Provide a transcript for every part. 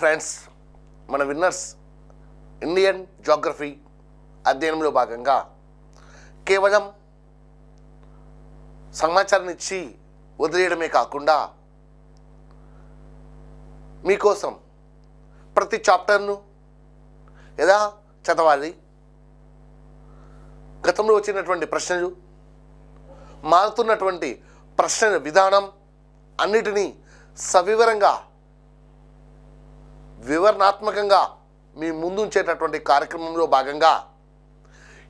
friends మన winners Indian geography అధ్యయనంలో భాగంగా కేవలం సమాచారాన్ని ఇచ్చి వదిలేయడమే కాకుండా మీకోసం ప్రతి చాప్టర్ను ఎలా చదవాలి గతంలో వచ్చినటువంటి ప్రశ్నలు మారుతున్నటువంటి ప్రశ్నల విధానం అన్నిటినీ సవివరంగా వివరణాత్మకంగా మీ ముందుంచేటటువంటి కార్యక్రమంలో భాగంగా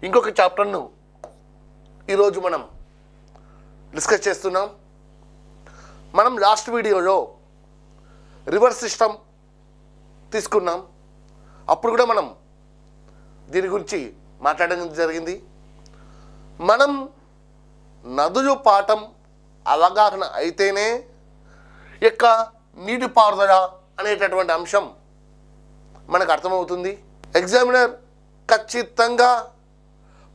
ఇంకొక చాప్టర్ను ఈరోజు మనం డిస్కస్ చేస్తున్నాం మనం లాస్ట్ వీడియోలో రివర్స్ సిస్టమ్ తీసుకున్నాం అప్పుడు కూడా మనం దీని గురించి మాట్లాడడం జరిగింది మనం నదులు పాఠం అవగాహన అయితేనే యొక్క నీటిపారుదల అనేటటువంటి అంశం మనకు అర్థమవుతుంది ఎగ్జామినర్ ఖచ్చితంగా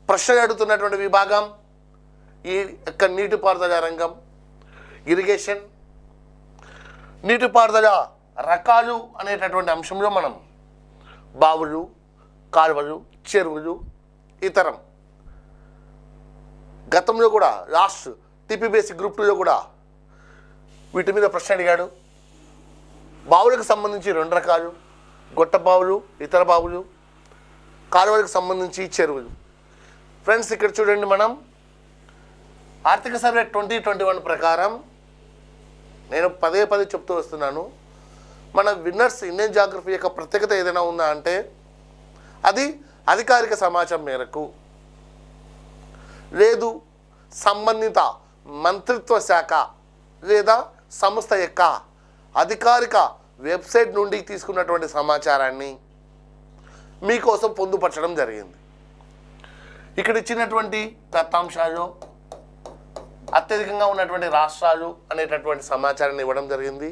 ప్రశ్నలు అడుగుతున్నటువంటి విభాగం ఈ యొక్క నీటిపారుదల రంగం ఇరిగేషన్ నీటిపారుదల రకాలు అనేటటువంటి అంశంలో మనం బావులు కాలువలు చెరువులు ఇతరం గతంలో కూడా లాస్ట్ టీపీబీఎస్సీ గ్రూప్ టూలో కూడా వీటి మీద ప్రశ్న అడిగాడు బావులకు సంబంధించి రెండు రకాలు గొట్ట బావులు ఇతర బావులు కాలువలకు సంబంధించి చెరువులు ఫ్రెండ్స్ ఇక్కడ చూడండి మనం ఆర్థిక సర్వే ట్వంటీ ట్వంటీ వన్ ప్రకారం నేను పదే పదే చెప్తూ వస్తున్నాను మన విన్నర్స్ ఇండియన్ జాగ్రఫీ యొక్క ప్రత్యేకత ఏదైనా ఉందా అంటే అది అధికారిక సమాచారం మేరకు లేదు సంబంధిత మంత్రిత్వ శాఖ లేదా సంస్థ యొక్క అధికారిక వెబ్సైట్ నుండి తీసుకున్నటువంటి సమాచారాన్ని మీకోసం పొందుపరచడం జరిగింది ఇక్కడ ఇచ్చినటువంటి దత్తాంశాలు అత్యధికంగా ఉన్నటువంటి రాష్ట్రాలు అనేటటువంటి సమాచారాన్ని ఇవ్వడం జరిగింది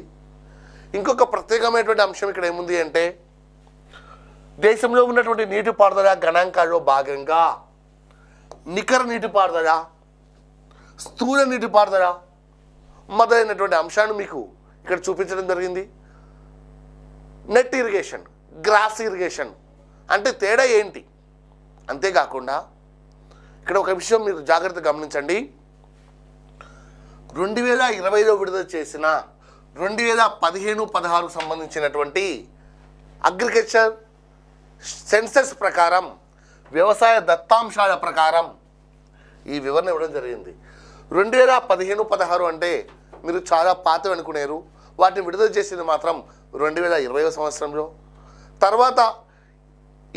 ఇంకొక ప్రత్యేకమైనటువంటి అంశం ఇక్కడ ఏముంది అంటే దేశంలో ఉన్నటువంటి నీటిపారుదల గణాంకాల్లో భాగంగా నికర నీటిపారుదల స్థూల నీటిపారుదల మొదలైనటువంటి అంశాన్ని మీకు ఇక్కడ చూపించడం జరిగింది నెట్ ఇరిగేషన్ గ్రాస్ ఇరిగేషన్ అంటే తేడా ఏంటి అంతేకాకుండా ఇక్కడ ఒక విషయం మీరు జాగ్రత్త గమనించండి రెండు వేల ఇరవైలో విడుదల చేసిన రెండు వేల పదిహేను పదహారు సంబంధించినటువంటి అగ్రికల్చర్ సెన్సెస్ ప్రకారం వ్యవసాయ దత్తాంశాల ప్రకారం ఈ వివరణ ఇవ్వడం జరిగింది రెండు వేల పదిహేను పదహారు అంటే మీరు చాలా పాత అనుకునేరు వాటిని విడుదల చేసింది మాత్రం రెండు వేల ఇరవై సంవత్సరంలో తర్వాత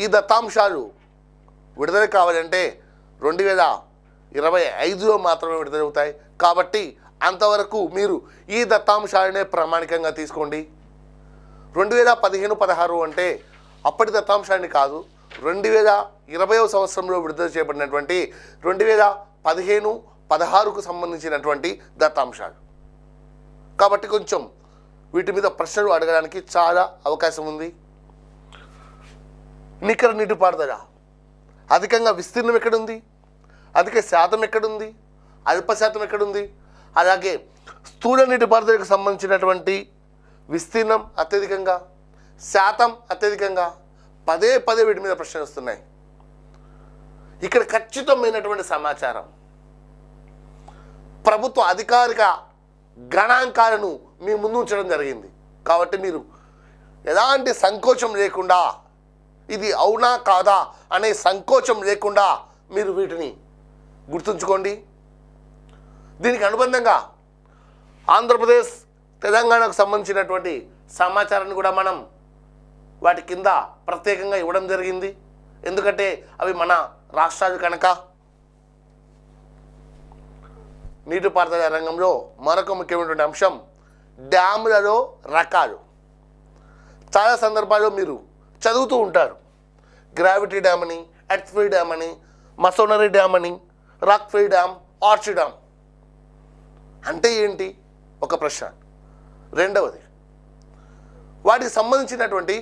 ఈ దత్తాంశాలు విడుదల కావాలంటే రెండు వేల ఇరవై ఐదులో మాత్రమే విడుదలవుతాయి కాబట్టి అంతవరకు మీరు ఈ దత్తాంశాలనే ప్రామాణికంగా తీసుకోండి రెండు వేల పదిహేను పదహారు అంటే అప్పటి దత్తాంశాన్ని కాదు రెండు వేల ఇరవై సంవత్సరంలో విడుదల చేయబడినటువంటి రెండు వేల పదిహేను పదహారుకు సంబంధించినటువంటి దత్తాంశాలు కాబట్టి కొంచెం వీటి మీద ప్రశ్నలు అడగడానికి చాలా అవకాశం ఉంది నికర నీటిపారుదల అధికంగా విస్తీర్ణం ఎక్కడుంది అధిక శాతం ఎక్కడుంది అల్ప శాతం ఎక్కడుంది అలాగే స్థూల నీటిపారుదలకు సంబంధించినటువంటి విస్తీర్ణం అత్యధికంగా శాతం అత్యధికంగా పదే పదే వీటి మీద ప్రశ్నలు వస్తున్నాయి ఇక్కడ ఖచ్చితమైనటువంటి సమాచారం ప్రభుత్వ అధికారిక గణాంకాలను మీ ముందు ఉంచడం జరిగింది కాబట్టి మీరు ఎలాంటి సంకోచం లేకుండా ఇది అవునా కాదా అనే సంకోచం లేకుండా మీరు వీటిని గుర్తుంచుకోండి దీనికి అనుబంధంగా ఆంధ్రప్రదేశ్ తెలంగాణకు సంబంధించినటువంటి సమాచారాన్ని కూడా మనం వాటి కింద ప్రత్యేకంగా ఇవ్వడం జరిగింది ఎందుకంటే అవి మన రాష్ట్రాలు కనుక నీటిపారుదల రంగంలో మరొక ముఖ్యమైనటువంటి అంశం డ్యాములలో రకాలు చాలా సందర్భాల్లో మీరు చదువుతూ ఉంటారు గ్రావిటీ డ్యామ్ అని ఫ్రీ డ్యామ్ అని మసోనరీ డ్యామ్ అని ఫ్రీ డ్యామ్ ఆర్చి డ్యామ్ అంటే ఏంటి ఒక ప్రశ్న రెండవది వాటికి సంబంధించినటువంటి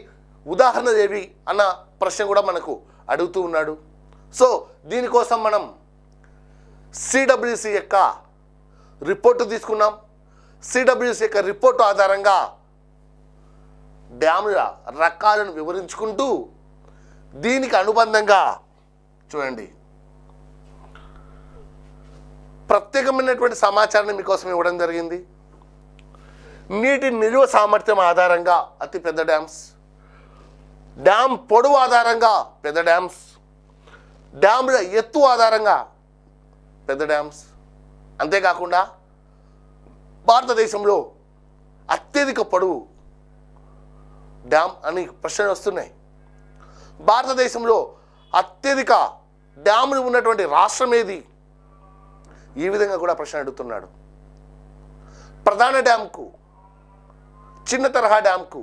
ఉదాహరణ ఏవి అన్న ప్రశ్న కూడా మనకు అడుగుతూ ఉన్నాడు సో దీనికోసం మనం సిడబ్ల్యూసి యొక్క రిపోర్టు తీసుకున్నాం సిడబ్ల్యూసీ యొక్క రిపోర్టు ఆధారంగా డ్యాముల రకాలను వివరించుకుంటూ దీనికి అనుబంధంగా చూడండి ప్రత్యేకమైనటువంటి సమాచారాన్ని మీకోసం ఇవ్వడం జరిగింది నీటి నిల్వ సామర్థ్యం ఆధారంగా అతి పెద్ద డ్యామ్స్ డ్యామ్ పొడవు ఆధారంగా పెద్ద డ్యామ్స్ డ్యామ్ల ఎత్తు ఆధారంగా పెద్ద డ్యామ్స్ అంతేకాకుండా భారతదేశంలో అత్యధిక పొడవు డ్యామ్ అని ప్రశ్నలు వస్తున్నాయి భారతదేశంలో అత్యధిక డ్యాములు ఉన్నటువంటి రాష్ట్రం ఏది ఈ విధంగా కూడా ప్రశ్న అడుగుతున్నాడు ప్రధాన డ్యామ్కు చిన్న తరహా డ్యామ్కు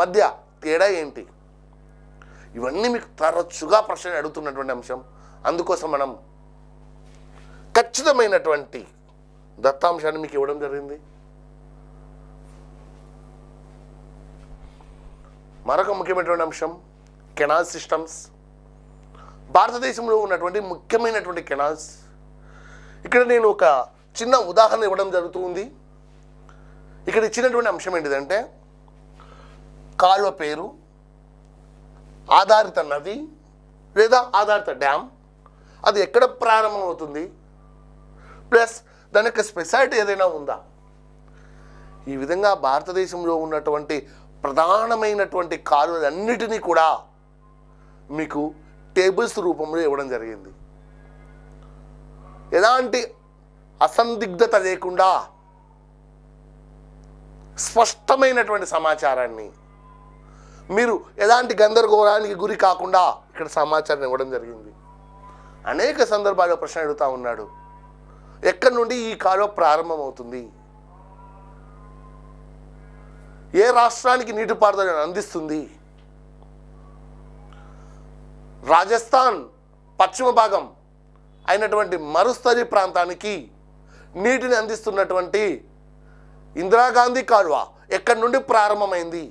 మధ్య తేడా ఏంటి ఇవన్నీ మీకు తరచుగా ప్రశ్న అడుగుతున్నటువంటి అంశం అందుకోసం మనం ఖచ్చితమైనటువంటి దత్తాంశాన్ని మీకు ఇవ్వడం జరిగింది మరొక ముఖ్యమైనటువంటి అంశం కెనాల్ సిస్టమ్స్ భారతదేశంలో ఉన్నటువంటి ముఖ్యమైనటువంటి కెనాల్స్ ఇక్కడ నేను ఒక చిన్న ఉదాహరణ ఇవ్వడం జరుగుతుంది ఇక్కడ ఇచ్చినటువంటి అంశం ఏంటిదంటే కాలువ పేరు ఆధారిత నది లేదా ఆధారిత డ్యామ్ అది ఎక్కడ ప్రారంభమవుతుంది ప్లస్ దాని యొక్క స్పెషాలిటీ ఏదైనా ఉందా ఈ విధంగా భారతదేశంలో ఉన్నటువంటి ప్రధానమైనటువంటి కారులన్నిటినీ కూడా మీకు టేబుల్స్ రూపంలో ఇవ్వడం జరిగింది ఎలాంటి అసందిగ్ధత లేకుండా స్పష్టమైనటువంటి సమాచారాన్ని మీరు ఎలాంటి గందరగోళానికి గురి కాకుండా ఇక్కడ సమాచారం ఇవ్వడం జరిగింది అనేక సందర్భాల్లో ప్రశ్న అడుగుతూ ఉన్నాడు ఎక్కడి నుండి ఈ కాలువ ప్రారంభమవుతుంది ఏ రాష్ట్రానికి నీటిపారుదల అందిస్తుంది రాజస్థాన్ పశ్చిమ భాగం అయినటువంటి మరుస్తరి ప్రాంతానికి నీటిని అందిస్తున్నటువంటి ఇందిరాగాంధీ కాలువ ఎక్కడి నుండి ప్రారంభమైంది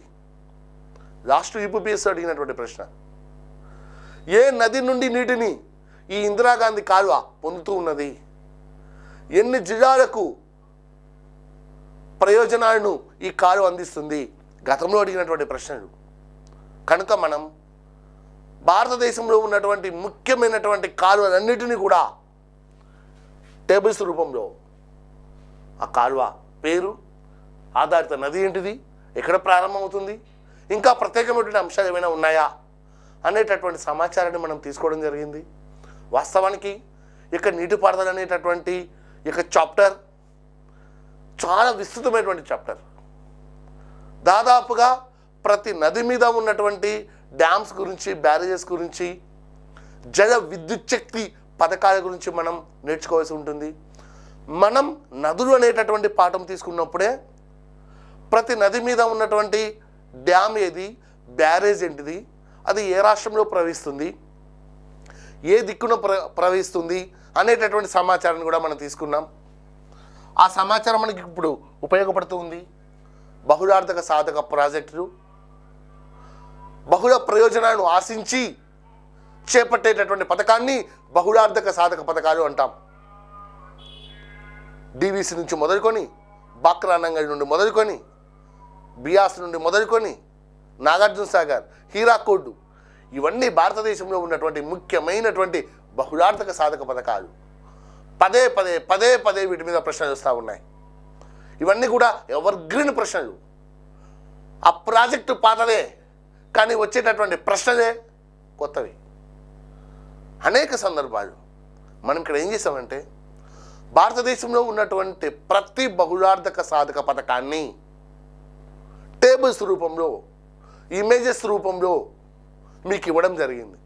లాస్ట్ యూపీఎస్ అడిగినటువంటి ప్రశ్న ఏ నది నుండి నీటిని ఈ ఇందిరాగాంధీ కాలువ పొందుతూ ఉన్నది ఎన్ని జిల్లాలకు ప్రయోజనాలను ఈ కారు అందిస్తుంది గతంలో అడిగినటువంటి ప్రశ్నలు కనుక మనం భారతదేశంలో ఉన్నటువంటి ముఖ్యమైనటువంటి కాలువలన్నిటినీ కూడా టేబుల్స్ రూపంలో ఆ కాలువ పేరు ఆధారిత నది ఏంటిది ఎక్కడ ప్రారంభమవుతుంది ఇంకా ప్రత్యేకమైనటువంటి అంశాలు ఏమైనా ఉన్నాయా అనేటటువంటి సమాచారాన్ని మనం తీసుకోవడం జరిగింది వాస్తవానికి ఇక్కడ నీటిపారుదల అనేటటువంటి ఇక చాప్టర్ చాలా విస్తృతమైనటువంటి చాప్టర్ దాదాపుగా ప్రతి నది మీద ఉన్నటువంటి డ్యామ్స్ గురించి బ్యారేజెస్ గురించి జల విద్యుచ్ఛక్తి పథకాల గురించి మనం నేర్చుకోవాల్సి ఉంటుంది మనం నదులు అనేటటువంటి పాఠం తీసుకున్నప్పుడే ప్రతి నది మీద ఉన్నటువంటి డ్యామ్ ఏది బ్యారేజ్ ఏంటిది అది ఏ రాష్ట్రంలో ప్రవహిస్తుంది ఏ దిక్కున ప్ర ప్రవహిస్తుంది అనేటటువంటి సమాచారాన్ని కూడా మనం తీసుకున్నాం ఆ సమాచారం మనకి ఇప్పుడు ఉపయోగపడుతుంది బహుళార్థక సాధక ప్రాజెక్టులు బహుళ ప్రయోజనాలను ఆశించి చేపట్టేటటువంటి పథకాన్ని బహుళార్థక సాధక పథకాలు అంటాం డీవీసీ నుంచి మొదలుకొని బాక్రానంగల్ నుండి మొదలుకొని బియాస్ నుండి మొదలుకొని నాగార్జున సాగర్ హీరాకోడ్డు ఇవన్నీ భారతదేశంలో ఉన్నటువంటి ముఖ్యమైనటువంటి బహుళార్థక సాధక పథకాలు పదే పదే పదే పదే వీటి మీద ప్రశ్నలు వస్తూ ఉన్నాయి ఇవన్నీ కూడా ఎవర్గ్రీన్ గ్రీన్ ప్రశ్నలు ఆ ప్రాజెక్టు పాతలే కానీ వచ్చేటటువంటి ప్రశ్నలే కొత్తవి అనేక సందర్భాలు మనం ఇక్కడ ఏం చేసామంటే భారతదేశంలో ఉన్నటువంటి ప్రతి బహుళార్థక సాధక పథకాన్ని టేబుల్స్ రూపంలో ఇమేజెస్ రూపంలో మీకు ఇవ్వడం జరిగింది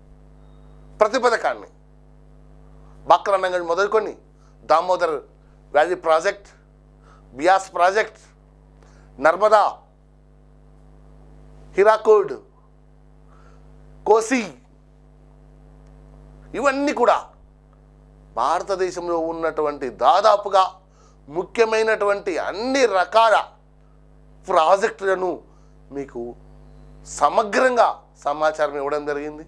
ప్రతి పథకాన్ని బక్కరన్నగడి మొదలుకొని Damodar valley project Beas project Narmada Hirakud Kosi ఇవన్నీ కూడా భారతదేశంలో ఉన్నటువంటి దాదాపుగా ముఖ్యమైనటువంటి అన్ని రకాల ప్రాజెక్టులను మీకు సమగ్రంగా సమాచారం ఇవ్వడం జరిగింది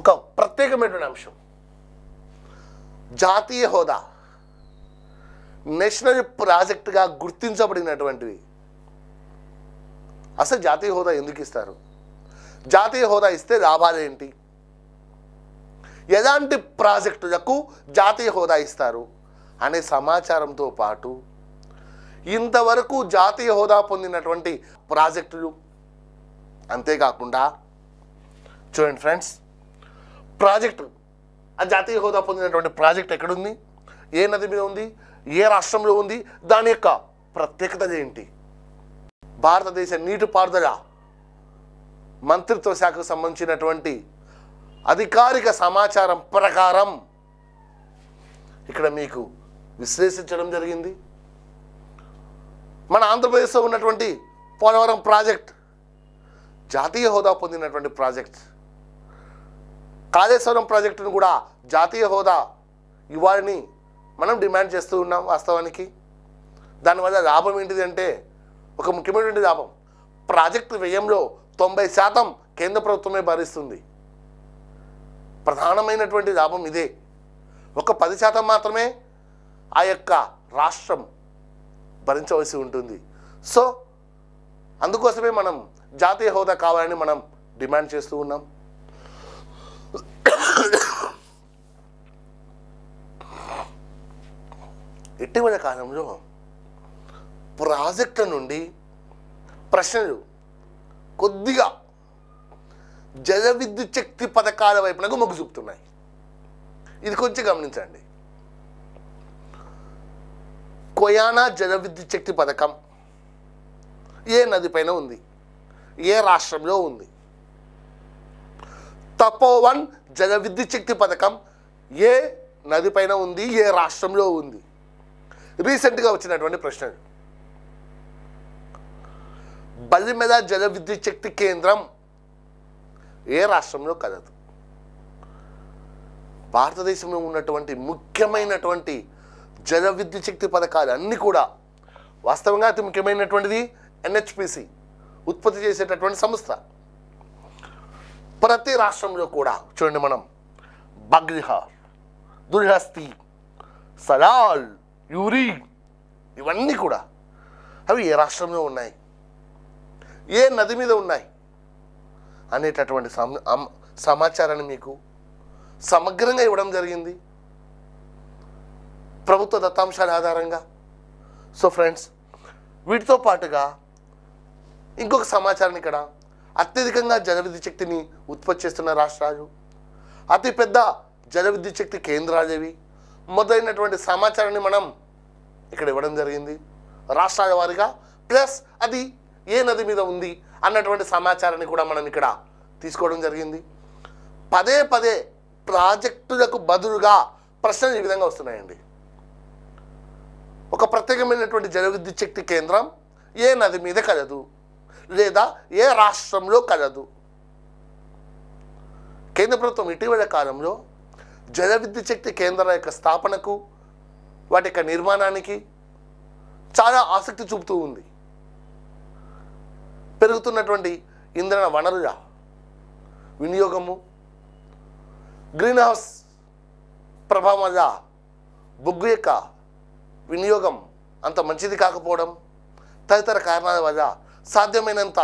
ఒక ప్రత్యేకమైనటువంటి అంశం జాతీయ హోదా నేషనల్ ప్రాజెక్టుగా గుర్తించబడినటువంటివి అసలు జాతీయ హోదా ఎందుకు ఇస్తారు జాతీయ హోదా ఇస్తే లాభాలేంటి ఎలాంటి ప్రాజెక్టులకు జాతీయ హోదా ఇస్తారు అనే సమాచారంతో పాటు ఇంతవరకు జాతీయ హోదా పొందినటువంటి ప్రాజెక్టులు అంతేకాకుండా చూడండి ఫ్రెండ్స్ ప్రాజెక్టు ఆ జాతీయ హోదా పొందినటువంటి ప్రాజెక్ట్ ఎక్కడుంది ఏ నది మీద ఉంది ఏ రాష్ట్రంలో ఉంది దాని యొక్క ప్రత్యేకత ఏంటి భారతదేశ నీటిపారుదల మంత్రిత్వ శాఖకు సంబంధించినటువంటి అధికారిక సమాచారం ప్రకారం ఇక్కడ మీకు విశ్లేషించడం జరిగింది మన ఆంధ్రప్రదేశ్లో ఉన్నటువంటి పోలవరం ప్రాజెక్ట్ జాతీయ హోదా పొందినటువంటి ప్రాజెక్ట్ కాళేశ్వరం ప్రాజెక్టును కూడా జాతీయ హోదా ఇవ్వాలని మనం డిమాండ్ చేస్తూ ఉన్నాం వాస్తవానికి దానివల్ల లాభం ఏంటిది అంటే ఒక ముఖ్యమైనటువంటి లాభం ప్రాజెక్టు వ్యయంలో తొంభై శాతం కేంద్ర ప్రభుత్వమే భరిస్తుంది ప్రధానమైనటువంటి లాభం ఇదే ఒక పది శాతం మాత్రమే ఆ యొక్క రాష్ట్రం భరించవలసి ఉంటుంది సో అందుకోసమే మనం జాతీయ హోదా కావాలని మనం డిమాండ్ చేస్తూ ఉన్నాం ఇటీవల కాలంలో ప్రాజెక్టుల నుండి ప్రశ్నలు కొద్దిగా జల విద్యుత్ శక్తి పథకాల వైపునకు మొగ్గు చూపుతున్నాయి ఇది కొంచెం గమనించండి కొయానా జల విద్యుత్ శక్తి పథకం ఏ నదిపైన ఉంది ఏ రాష్ట్రంలో ఉంది తపోవన్ జల విద్యుత్ శక్తి పథకం ఏ నదిపైన ఉంది ఏ రాష్ట్రంలో ఉంది రీసెంట్గా వచ్చినటువంటి ప్రశ్నలు బలిమెద జల విద్యుత్ శక్తి కేంద్రం ఏ రాష్ట్రంలో కలదు భారతదేశంలో ఉన్నటువంటి ముఖ్యమైనటువంటి జన విద్యుత్ శక్తి పథకాలు అన్నీ కూడా వాస్తవంగా అతి ముఖ్యమైనటువంటిది ఎన్హెచ్పిసి ఉత్పత్తి చేసేటటువంటి సంస్థ ప్రతి రాష్ట్రంలో కూడా చూడండి మనం బగ్రిహ దుర్హస్తి సలాల్ యూరి ఇవన్నీ కూడా అవి ఏ రాష్ట్రంలో ఉన్నాయి ఏ నది మీద ఉన్నాయి అనేటటువంటి సమాచారాన్ని మీకు సమగ్రంగా ఇవ్వడం జరిగింది ప్రభుత్వ దత్తాంశాల ఆధారంగా సో ఫ్రెండ్స్ వీటితో పాటుగా ఇంకొక సమాచారం ఇక్కడ అత్యధికంగా జలవిద్యుత్ శక్తిని ఉత్పత్తి చేస్తున్న రాష్ట్రాలు అతిపెద్ద జలవిద్యుత్ శక్తి కేంద్రాలు ఇవి మొదలైనటువంటి సమాచారాన్ని మనం ఇక్కడ ఇవ్వడం జరిగింది రాష్ట్రాల వారిగా ప్లస్ అది ఏ నది మీద ఉంది అన్నటువంటి సమాచారాన్ని కూడా మనం ఇక్కడ తీసుకోవడం జరిగింది పదే పదే ప్రాజెక్టులకు బదులుగా ప్రశ్నలు ఈ విధంగా వస్తున్నాయండి ఒక ప్రత్యేకమైనటువంటి శక్తి కేంద్రం ఏ నది మీద కలదు లేదా ఏ రాష్ట్రంలో కలదు కేంద్ర ప్రభుత్వం ఇటీవల కాలంలో జల శక్తి కేంద్రాల యొక్క స్థాపనకు వాటి యొక్క నిర్మాణానికి చాలా ఆసక్తి చూపుతూ ఉంది పెరుగుతున్నటువంటి ఇంధన వనరుల వినియోగము గ్రీన్ హౌస్ ప్రభావం వల్ల బొగ్గు యొక్క వినియోగం అంత మంచిది కాకపోవడం తదితర కారణాల వల్ల సాధ్యమైనంత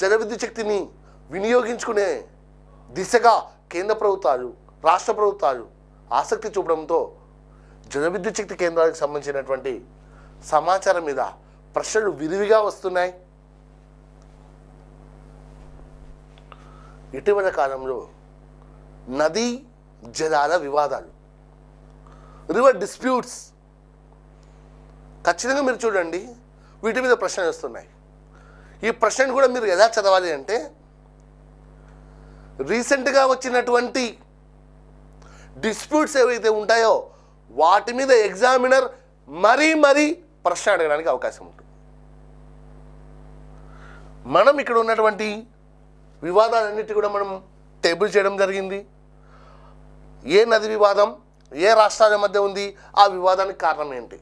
జల శక్తిని వినియోగించుకునే దిశగా కేంద్ర ప్రభుత్వాలు రాష్ట్ర ప్రభుత్వాలు ఆసక్తి చూపడంతో జల విద్యుత్ శక్తి కేంద్రాలకు సంబంధించినటువంటి సమాచారం మీద ప్రశ్నలు విరివిగా వస్తున్నాయి ఇటీవల కాలంలో నదీ జలాల వివాదాలు రివర్ డిస్ప్యూట్స్ ఖచ్చితంగా మీరు చూడండి వీటి మీద ప్రశ్నలు వస్తున్నాయి ఈ ప్రశ్నలు కూడా మీరు ఎలా చదవాలి అంటే రీసెంట్గా వచ్చినటువంటి డిస్ప్యూట్స్ ఏవైతే ఉంటాయో వాటి మీద ఎగ్జామినర్ మరీ మరీ ప్రశ్న అడగడానికి అవకాశం ఉంటుంది మనం ఇక్కడ ఉన్నటువంటి వివాదాలన్నిటి కూడా మనం టేబుల్ చేయడం జరిగింది ఏ నది వివాదం ఏ రాష్ట్రాల మధ్య ఉంది ఆ వివాదానికి కారణం ఏంటి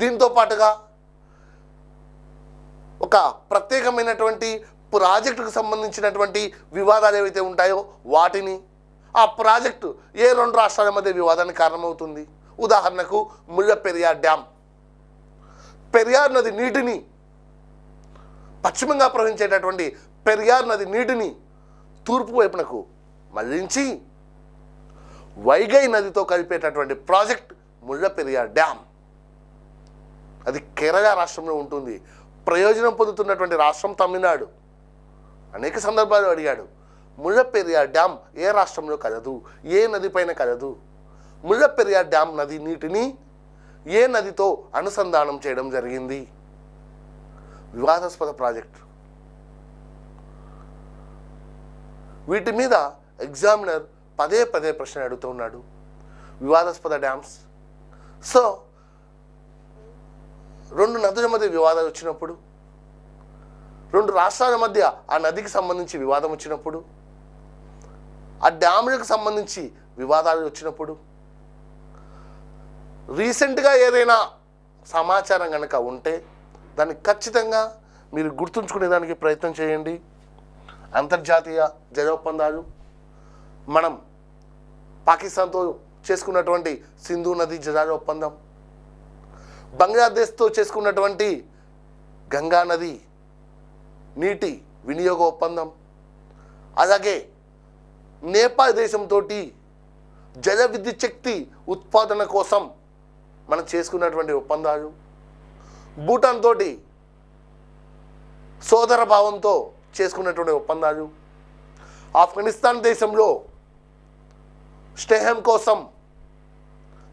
దీంతో పాటుగా ఒక ప్రత్యేకమైనటువంటి ప్రాజెక్టుకు సంబంధించినటువంటి వివాదాలు ఏవైతే ఉంటాయో వాటిని ఆ ప్రాజెక్టు ఏ రెండు రాష్ట్రాల మధ్య వివాదానికి కారణమవుతుంది ఉదాహరణకు ముళ్ళ పెరియార్ డ్యామ్ పెరియార్ నది నీటిని పశ్చిమంగా ప్రవహించేటటువంటి పెరియార్ నది నీటిని తూర్పు వైపునకు మళ్లించి వైగై నదితో కలిపేటటువంటి ప్రాజెక్ట్ ముళ్ళ పెరియార్ డ్యామ్ అది కేరళ రాష్ట్రంలో ఉంటుంది ప్రయోజనం పొందుతున్నటువంటి రాష్ట్రం తమిళనాడు అనేక సందర్భాలు అడిగాడు ముళ్ళపెరియార్ డ్యామ్ ఏ రాష్ట్రంలో కలదు ఏ నది పైన కలదు ముళ్ళపెరియార్ డ్యామ్ నది నీటిని ఏ నదితో అనుసంధానం చేయడం జరిగింది వివాదాస్పద ప్రాజెక్టు వీటి మీద ఎగ్జామినర్ పదే పదే ప్రశ్న అడుగుతూ ఉన్నాడు వివాదాస్పద డ్యామ్స్ సో రెండు నదుల మధ్య వివాదాలు వచ్చినప్పుడు రెండు రాష్ట్రాల మధ్య ఆ నదికి సంబంధించి వివాదం వచ్చినప్పుడు ఆ డ్యాములకు సంబంధించి వివాదాలు వచ్చినప్పుడు రీసెంట్గా ఏదైనా సమాచారం కనుక ఉంటే దాన్ని ఖచ్చితంగా మీరు గుర్తుంచుకునేదానికి ప్రయత్నం చేయండి అంతర్జాతీయ జల ఒప్పందాలు మనం పాకిస్తాన్తో చేసుకున్నటువంటి సింధు నది జలాల ఒప్పందం బంగ్లాదేశ్తో చేసుకున్నటువంటి గంగా నది నీటి వినియోగ ఒప్పందం అలాగే నేపాల్ దేశంతో జల విద్యుత్ శక్తి ఉత్పాదన కోసం మనం చేసుకున్నటువంటి ఒప్పందాలు భూటాన్ తోటి సోదర భావంతో చేసుకున్నటువంటి ఒప్పందాలు ఆఫ్ఘనిస్తాన్ దేశంలో స్నేహం కోసం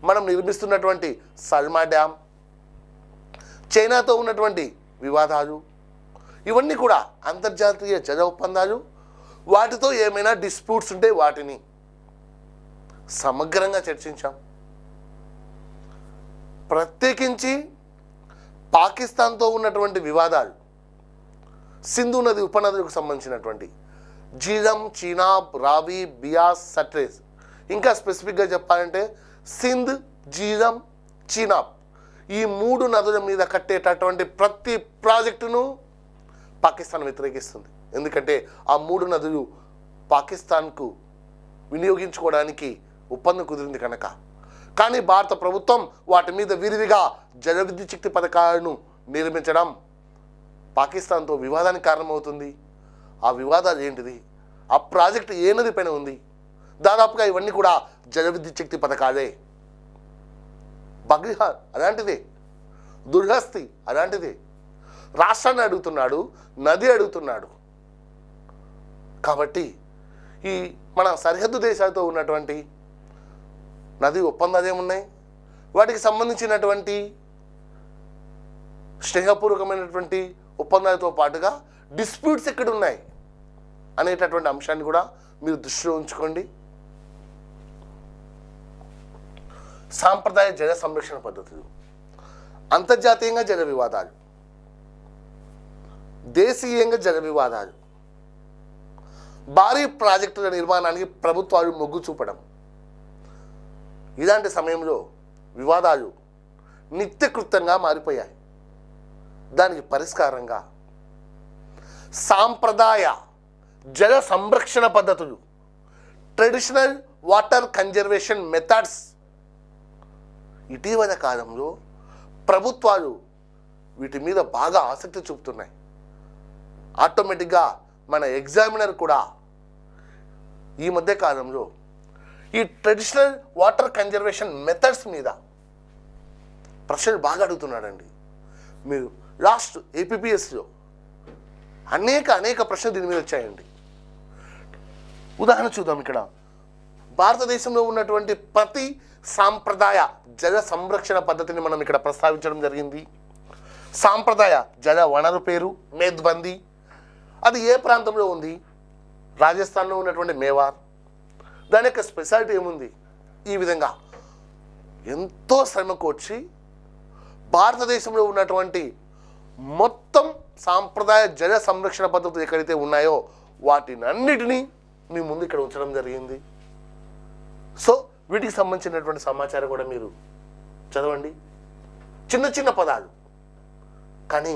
మనం నిర్మిస్తున్నటువంటి సల్మా డ్యామ్ చైనాతో ఉన్నటువంటి వివాదాలు ఇవన్నీ కూడా అంతర్జాతీయ చద ఒప్పందాలు వాటితో ఏమైనా డిస్ప్యూట్స్ ఉంటే వాటిని సమగ్రంగా చర్చించాం ప్రత్యేకించి పాకిస్తాన్తో ఉన్నటువంటి వివాదాలు సింధు నది ఉపనదులకు సంబంధించినటువంటి జీరం చీనాబ్ రావి బియాస్ సట్రేస్ ఇంకా స్పెసిఫిక్గా చెప్పాలంటే సింధ్ జీరం చీనాబ్ ఈ మూడు నదుల మీద కట్టేటటువంటి ప్రతి ప్రాజెక్టును పాకిస్తాన్ వ్యతిరేకిస్తుంది ఎందుకంటే ఆ మూడు నదులు పాకిస్తాన్కు వినియోగించుకోవడానికి ఒప్పందం కుదిరింది కనుక కానీ భారత ప్రభుత్వం వాటి మీద విరివిగా జలవిద్యుత్ శక్తి పథకాలను నిర్మించడం పాకిస్తాన్తో వివాదానికి కారణమవుతుంది ఆ వివాదాలు ఏంటిది ఆ ప్రాజెక్టు ఏ నది పైన ఉంది దాదాపుగా ఇవన్నీ కూడా జలవిద్యుత్ శక్తి పథకాలే బగ్రిహ అలాంటిదే దుర్హస్తి అలాంటిదే రాష్ట్రాన్ని అడుగుతున్నాడు నది అడుగుతున్నాడు కాబట్టి ఈ మన సరిహద్దు దేశాలతో ఉన్నటువంటి నది ఒప్పందాలు ఏమున్నాయి వాటికి సంబంధించినటువంటి స్నేహపూర్వకమైనటువంటి ఒప్పందాలతో పాటుగా డిస్ప్యూట్స్ ఎక్కడ ఉన్నాయి అనేటటువంటి అంశాన్ని కూడా మీరు దృష్టిలో ఉంచుకోండి సాంప్రదాయ జల సంరక్షణ పద్ధతులు అంతర్జాతీయంగా జల వివాదాలు దేశీయంగా జల వివాదాలు భారీ ప్రాజెక్టుల నిర్మాణానికి ప్రభుత్వాలు మొగ్గు చూపడం ఇలాంటి సమయంలో వివాదాలు నిత్యకృత్యంగా మారిపోయాయి దానికి పరిష్కారంగా సాంప్రదాయ జల సంరక్షణ పద్ధతులు ట్రెడిషనల్ వాటర్ కన్జర్వేషన్ మెథడ్స్ ఇటీవల కాలంలో ప్రభుత్వాలు వీటి మీద బాగా ఆసక్తి చూపుతున్నాయి ఆటోమేటిక్గా మన ఎగ్జామినర్ కూడా ఈ మధ్య కాలంలో ఈ ట్రెడిషనల్ వాటర్ కన్జర్వేషన్ మెథడ్స్ మీద ప్రశ్నలు బాగా అడుగుతున్నాడండి మీరు లాస్ట్ ఏపీపీఎస్లో అనేక అనేక ప్రశ్నలు దీని మీద వచ్చాయండి ఉదాహరణ చూద్దాం ఇక్కడ భారతదేశంలో ఉన్నటువంటి ప్రతి సాంప్రదాయ జల సంరక్షణ పద్ధతిని మనం ఇక్కడ ప్రస్తావించడం జరిగింది సాంప్రదాయ జల వనరు పేరు మేద్బందీ అది ఏ ప్రాంతంలో ఉంది రాజస్థాన్లో ఉన్నటువంటి మేవార్ దాని యొక్క స్పెషాలిటీ ఏముంది ఈ విధంగా ఎంతో శ్రమ కోర్చి భారతదేశంలో ఉన్నటువంటి మొత్తం సాంప్రదాయ జల సంరక్షణ పద్ధతులు ఎక్కడైతే ఉన్నాయో వాటినన్నిటినీ మీ ముందు ఇక్కడ ఉంచడం జరిగింది సో వీటికి సంబంధించినటువంటి సమాచారం కూడా మీరు చదవండి చిన్న చిన్న పదాలు కానీ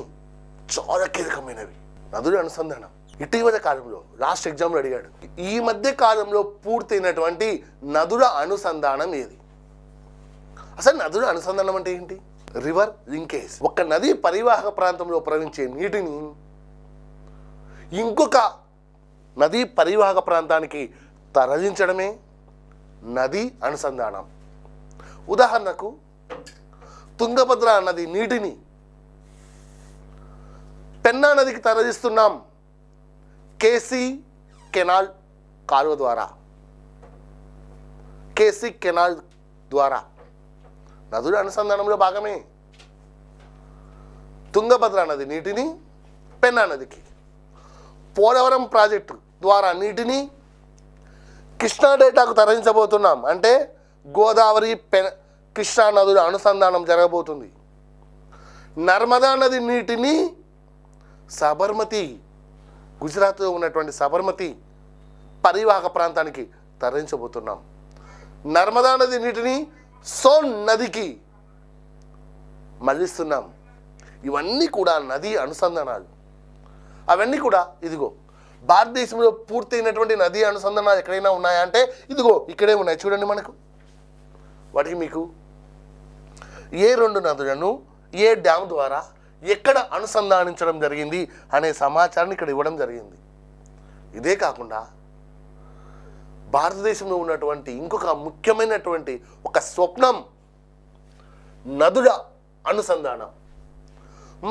చాలా కీలకమైనవి నదుల అనుసంధానం ఇటీవల కాలంలో లాస్ట్ ఎగ్జామ్లో అడిగాడు ఈ మధ్య కాలంలో పూర్తయినటువంటి నదుల అనుసంధానం ఏది అసలు నదుల అనుసంధానం అంటే ఏంటి రివర్ లింకేజ్ ఒక నది పరివాహక ప్రాంతంలో ప్రవహించే నీటిని ఇంకొక నదీ పరివాహక ప్రాంతానికి తరలించడమే నది అనుసంధానం ఉదాహరణకు తుంగభద్ర నది నీటిని పెన్నా నదికి తరలిస్తున్నాం కేసీ కెనాల్ కాలువ ద్వారా కేసీ కెనాల్ ద్వారా నదుల అనుసంధానంలో భాగమే తుంగభద్ర నది నీటిని పెన్నా నదికి పోలవరం ప్రాజెక్టు ద్వారా నీటిని కృష్ణా డేటాకు తరలించబోతున్నాం అంటే గోదావరి పె కృష్ణా నదుల అనుసంధానం జరగబోతుంది నర్మదా నది నీటిని సబర్మతి గుజరాత్లో ఉన్నటువంటి సబర్మతి పరివాహక ప్రాంతానికి తరలించబోతున్నాం నర్మదా నది నీటిని సోన్ నదికి మళ్ళిస్తున్నాం ఇవన్నీ కూడా నది అనుసంధానాలు అవన్నీ కూడా ఇదిగో భారతదేశంలో పూర్తయినటువంటి నదీ అనుసంధానాలు ఎక్కడైనా ఉన్నాయా అంటే ఇదిగో ఇక్కడే ఉన్నాయి చూడండి మనకు వాటికి మీకు ఏ రెండు నదులను ఏ డ్యామ్ ద్వారా ఎక్కడ అనుసంధానించడం జరిగింది అనే సమాచారాన్ని ఇక్కడ ఇవ్వడం జరిగింది ఇదే కాకుండా భారతదేశంలో ఉన్నటువంటి ఇంకొక ముఖ్యమైనటువంటి ఒక స్వప్నం నదుల అనుసంధానం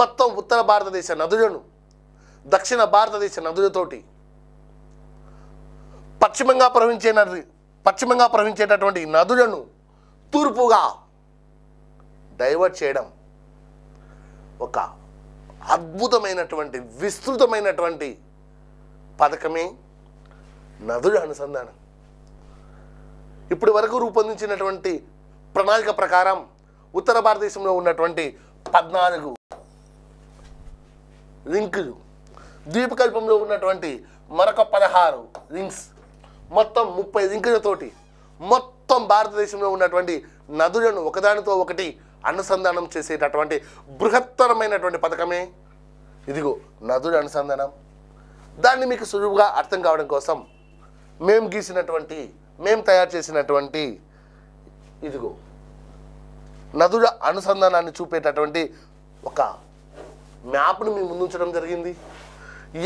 మొత్తం ఉత్తర భారతదేశ నదులను దక్షిణ భారతదేశ నదులతోటి పశ్చిమంగా ప్రవహించే నది పశ్చిమంగా ప్రవహించేటటువంటి నదులను తూర్పుగా డైవర్ట్ చేయడం ఒక అద్భుతమైనటువంటి విస్తృతమైనటువంటి పథకమే నదుల అనుసంధానం ఇప్పటి వరకు రూపొందించినటువంటి ప్రణాళిక ప్రకారం ఉత్తర భారతదేశంలో ఉన్నటువంటి పద్నాలుగు లింకులు ద్వీపకల్పంలో ఉన్నటువంటి మరొక పదహారు రింగ్స్ మొత్తం ముప్పై రింకులతోటి మొత్తం భారతదేశంలో ఉన్నటువంటి నదులను ఒకదానితో ఒకటి అనుసంధానం చేసేటటువంటి బృహత్తరమైనటువంటి పథకమే ఇదిగో నదుల అనుసంధానం దాన్ని మీకు సులువుగా అర్థం కావడం కోసం మేము గీసినటువంటి మేము తయారు చేసినటువంటి ఇదిగో నదుల అనుసంధానాన్ని చూపేటటువంటి ఒక మ్యాప్ను మేము ముందుంచడం జరిగింది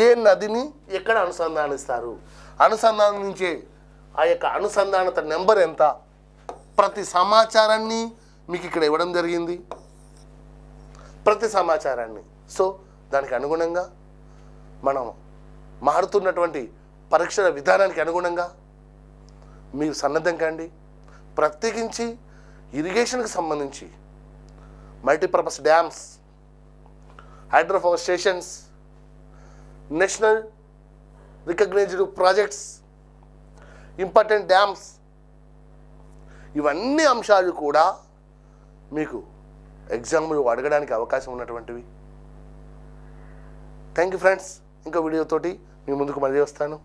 ఏ నదిని ఎక్కడ అనుసంధానిస్తారు అనుసంధానించే ఆ యొక్క అనుసంధానత నెంబర్ ఎంత ప్రతి సమాచారాన్ని మీకు ఇక్కడ ఇవ్వడం జరిగింది ప్రతి సమాచారాన్ని సో దానికి అనుగుణంగా మనం మారుతున్నటువంటి పరీక్షల విధానానికి అనుగుణంగా మీరు సన్నద్ధం కండి ప్రత్యేకించి ఇరిగేషన్కి సంబంధించి multipurpose dams hydropower stations national recognised projects important dams ఇవన్నీ అంశాలు కూడా మీకు ఎగ్జామ్లు అడగడానికి అవకాశం ఉన్నటువంటివి థ్యాంక్ యూ ఫ్రెండ్స్ ఇంకో వీడియోతోటి మీ ముందుకు మళ్ళీ వస్తాను